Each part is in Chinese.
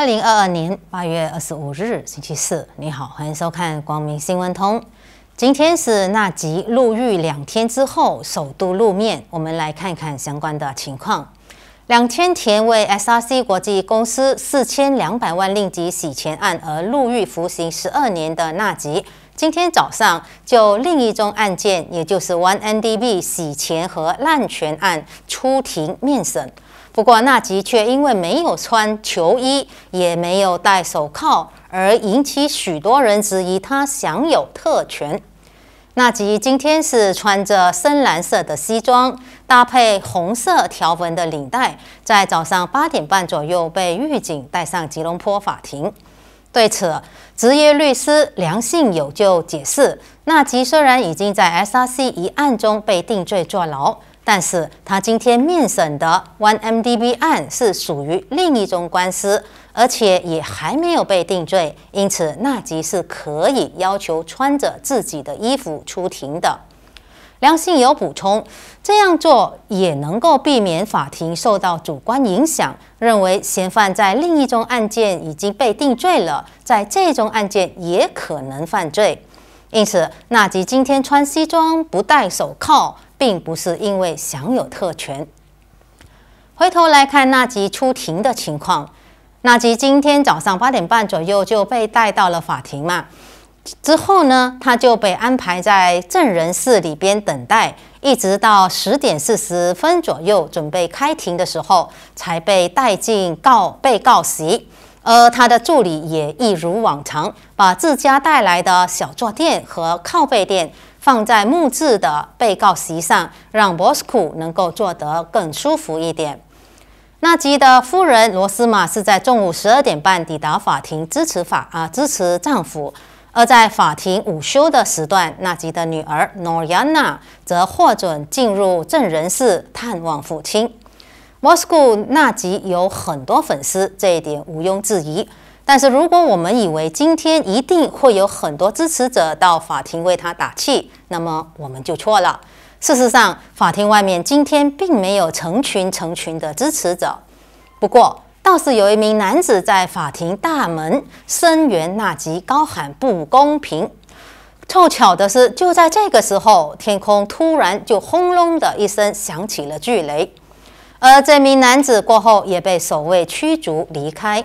二零二二年八月二十五日星期四，你好，欢迎收看《光明新闻通》。今天是纳吉入狱两天之后首度露面，我们来看看相关的情况。两天前为 SRC 国际公司四千两百万令吉洗钱案而入狱服刑十二年的纳吉，今天早上就另一宗案件，也就是 One NDB 洗钱和滥权案出庭面审。不过，纳吉却因为没有穿球衣，也没有戴手铐，而引起许多人质疑他享有特权。纳吉今天是穿着深蓝色的西装，搭配红色条纹的领带，在早上八点半左右被狱警带上吉隆坡法庭。对此，职业律师梁信友就解释，纳吉虽然已经在 SRC 一案中被定罪坐牢。但是他今天面审的 OneMDB 案是属于另一宗官司，而且也还没有被定罪，因此纳吉是可以要求穿着自己的衣服出庭的。梁信有补充，这样做也能够避免法庭受到主观影响，认为嫌犯在另一宗案件已经被定罪了，在这宗案件也可能犯罪。因此，纳吉今天穿西装，不戴手铐。并不是因为享有特权。回头来看纳吉出庭的情况，纳吉今天早上八点半左右就被带到了法庭嘛。之后呢，他就被安排在证人室里边等待，一直到十点四十分左右准备开庭的时候，才被带进告被告席。而他的助理也一如往常，把自家带来的小坐垫和靠背垫。放在木质的被告席上，让博斯库能够坐得更舒服一点。纳吉的夫人罗斯玛是在中午十二点半抵达法庭支持法啊支持丈夫，而在法庭午休的时段，纳吉的女儿诺亚娜则获准进入证人室探望父亲。莫斯科纳吉有很多粉丝，这一点毋庸置疑。但是，如果我们以为今天一定会有很多支持者到法庭为他打气，那么我们就错了。事实上，法庭外面今天并没有成群成群的支持者。不过，倒是有一名男子在法庭大门声援纳吉，高喊不公平。凑巧的是，就在这个时候，天空突然就轰隆的一声响起了巨雷，而这名男子过后也被守卫驱逐离开。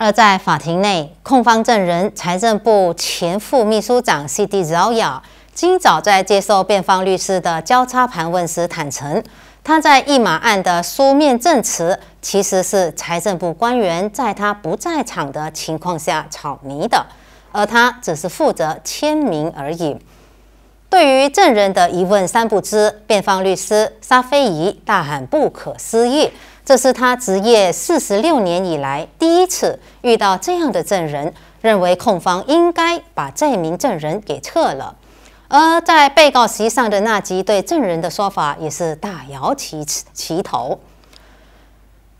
而在法庭内，控方证人财政部前副秘书长 C.D. Zoya 今早在接受辩方律师的交叉盘问时，坦承他在一马案的书面证词其实是财政部官员在他不在场的情况下草拟的，而他只是负责签名而已。对于证人的“一问三不知”，辩方律师沙菲仪大喊不可思议。这是他执业四十六年以来第一次遇到这样的证人，认为控方应该把这名证人给撤了。而在被告席上的纳吉对证人的说法也是大摇其其头。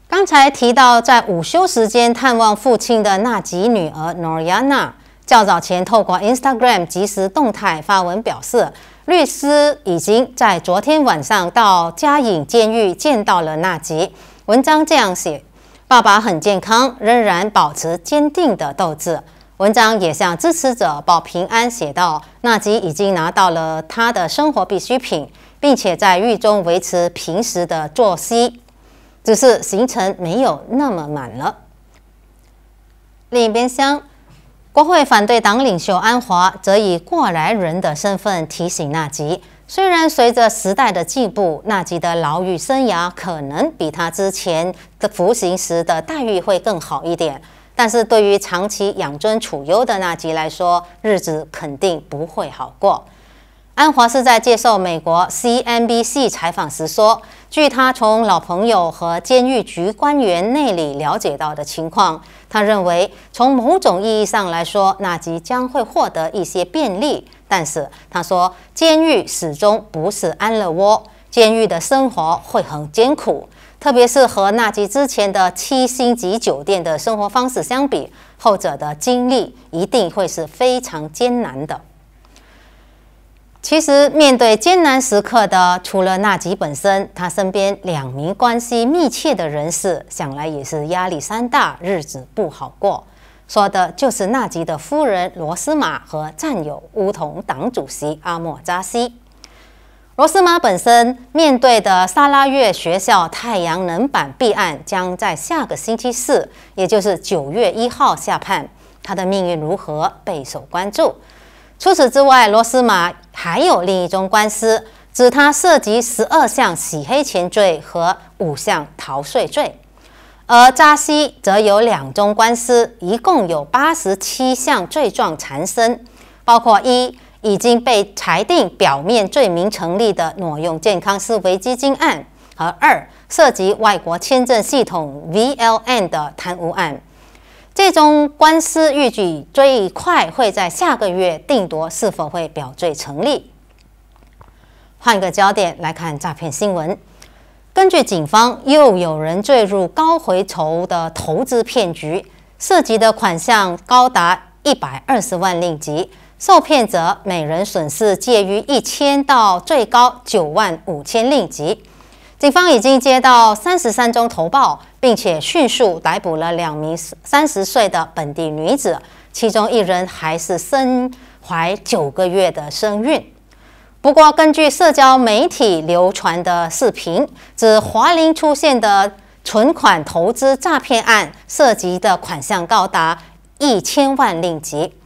刚才提到在午休时间探望父亲的纳吉女儿诺 n a 较早前透过 Instagram 即时动态发文表示，律师已经在昨天晚上到嘉颖监狱见到了纳吉。文章这样写：“爸爸很健康，仍然保持坚定的斗志。”文章也向支持者报平安，写道：“纳吉已经拿到了他的生活必需品，并且在狱中维持平时的作息，只是行程没有那么满了。”另一边厢，国会反对党领袖安华则以过来人的身份提醒纳吉。虽然随着时代的进步，纳吉的牢狱生涯可能比他之前的服刑时的待遇会更好一点，但是对于长期养尊处优的纳吉来说，日子肯定不会好过。安华是在接受美国 C N B C 采访时说，据他从老朋友和监狱局官员那里了解到的情况，他认为从某种意义上来说，纳吉将会获得一些便利。但是他说，监狱始终不是安乐窝，监狱的生活会很艰苦，特别是和纳吉之前的七星级酒店的生活方式相比，后者的经历一定会是非常艰难的。其实，面对艰难时刻的，除了纳吉本身，他身边两名关系密切的人士，想来也是压力山大，日子不好过。说的就是纳吉的夫人罗斯玛和战友乌同党主席阿莫扎西。罗斯玛本身面对的萨拉越学校太阳能板弊案，将在下个星期四，也就是九月一号下判，他的命运如何备受关注。除此之外，罗斯玛还有另一宗官司，指他涉及十二项洗黑钱罪和五项逃税罪。而扎西则有两宗官司，一共有八十七项罪状缠身，包括一已经被裁定表面罪名成立的挪用健康思维基金案，和二涉及外国签证系统 V L N 的贪污案。这宗官司预计最快会在下个月定夺是否会表罪成立。换个焦点来看诈骗新闻。根据警方，又有人坠入高回酬的投资骗局，涉及的款项高达一百二十万令吉，受骗者每人损失介于一千到最高九万五千令吉。警方已经接到三十三宗投报，并且迅速逮捕了两名三十岁的本地女子，其中一人还是身怀九个月的身孕。不过，根据社交媒体流传的视频，指华林出现的存款投资诈骗案涉及的款项高达一千万令吉。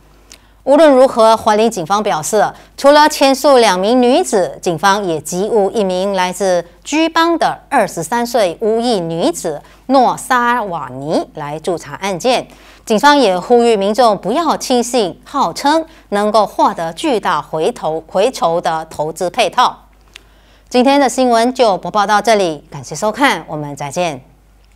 无论如何，华林警方表示，除了前述两名女子，警方也急无一名来自居邦的二十三岁乌裔女子诺沙瓦尼来驻查案件。警方也呼吁民众不要轻信号称能够获得巨大回头回酬的投资配套。今天的新闻就播报到这里，感谢收看，我们再见。